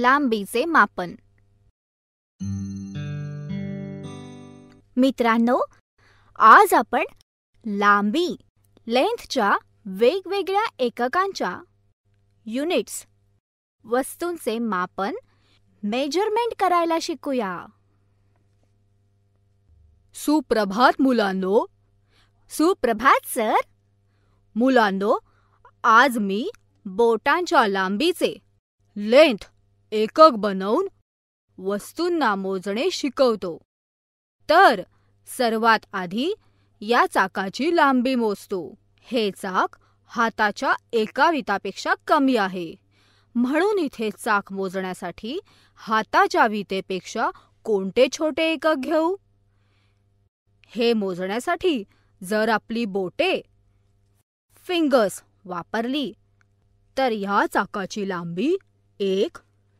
लांबीचे मापन मित्रांनो आज आपण लांबी लेंथच्या वेगवेगळ्या एककांच्या युनिट्स वस्तूंचे मापन मेजरमेंट करायला शिकूया सुप्रभात मुलांनो सुप्रभात सर मुलांनो आज मी बोटांच्या लांबीचे लेंथ एकक बनवून वस्तूंना मोजणे शिकवतो तर सर्वात आधी या चाकाची लांबी मोजतो हे चाक हाताच्या एका वितापेक्षा कमी आहे म्हणून इथे चाक मोजण्यासाठी हाताच्या वितेपेक्षा कोणते छोटे एकक घेऊ हे मोजण्यासाठी जर आपली बोटे फिंगर्स वापरली तर ह्या चाकाची लांबी एक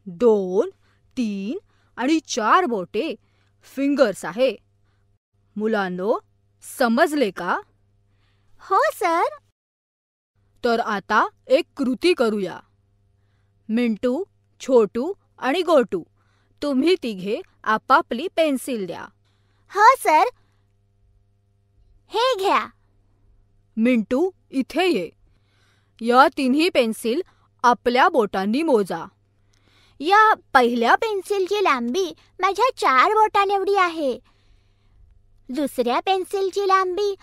दोन तीन आणि चार बोटे फिंगर्स आहे मुलांनो समजले का हो सर तर आता एक कृती करूया मिंटू छोटू आणि गोटू तुम्ही तिघे आपापली पेन्सिल द्या हो सर हे घ्या मिंटू इथे ये या तिन्ही पेन्सिल आपल्या बोटांनी मोजा या पहिल्या पेन्सिलची लांबी माझ्या चार बोटांएवढी आहे दुसऱ्या पेन्सिलची लांबी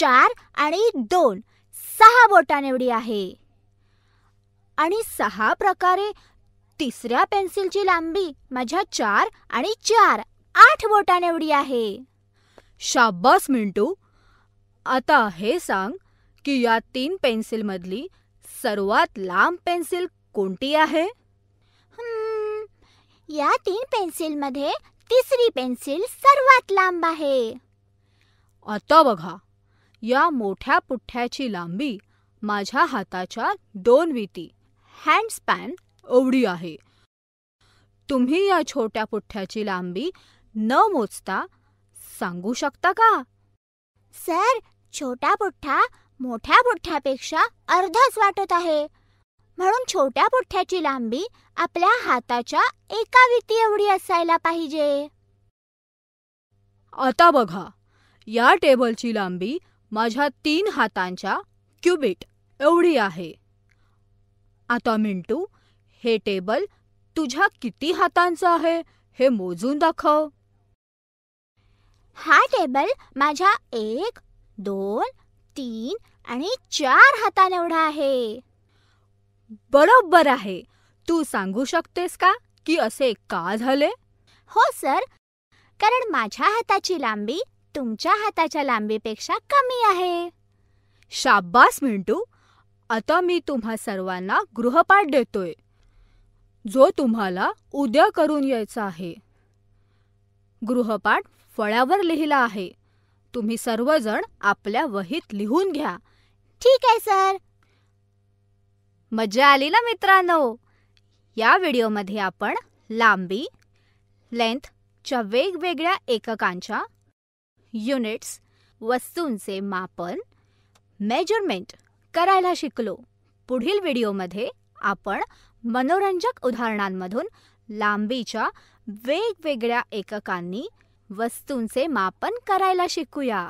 चार आणि दोन सहा बोटांएवढी आहे आणि सहा प्रकारे तिसऱ्या पेन्सिलची लांबी माझ्या चार आणि चार आठ बोटांएवढी आहे शाब्बास मिंटू आता हे सांग की या तीन पेन्सिलमधली सर्वात लांब पेन्सिल कोणती आहे या तीन पेन्सिलमध्ये तिसरी पेन्सिल सर्वात लांब आहे आता बघा या मोठ्या पुठ्याची लांबी माझ्या हाताच्या दोन विती स्पॅन एवढी आहे तुम्ही या छोट्या पुठ्याची लांबी न मोजता सांगू शकता का सर छोटा पुठ्ठा मोठ्या पुठ्ठ्यापेक्षा अर्धाच वाटत आहे म्हणून छोट्या पुठ्ठ्याची लांबी आपल्या हाताच्या एका विती एवढी असायला पाहिजे आता बघा या टेबलची लांबी माझ्या तीन हातांच्या क्युबिट एवढी आहे आता मिंटू हे टेबल तुझ्या किती हातांचं आहे हे मोजून दाखव हा टेबल माझ्या एक दोन तीन आणि चार हातांएवढा आहे बरोबर आहे तू सांगू शकतेस का की असे का झाले हो सर कारण माझ्या हाताची लांबी तुमच्या हाताच्या लांबीपेक्षा कमी आहे शाब्बास मिंटू आता मी तुम्हा सर्वांना गृहपाठ देतोय जो तुम्हाला उद्या करून यायचा आहे गृहपाठ फळ्यावर लिहिला आहे तुम्ही सर्वजण आपल्या वहीत लिहून घ्या ठीक आहे सर मजा आली ना मित्रांनो या व्हिडिओमध्ये आपण लांबी लेंथ च्या वेगवेगळ्या एककांच्या युनिट्स वस्तूंचे मापन मेजरमेंट करायला शिकलो पुढील व्हिडिओमध्ये आपण मनोरंजक उदाहरणांमधून लांबीच्या वेगवेगळ्या एककांनी वस्तूंचे मापन करायला शिकूया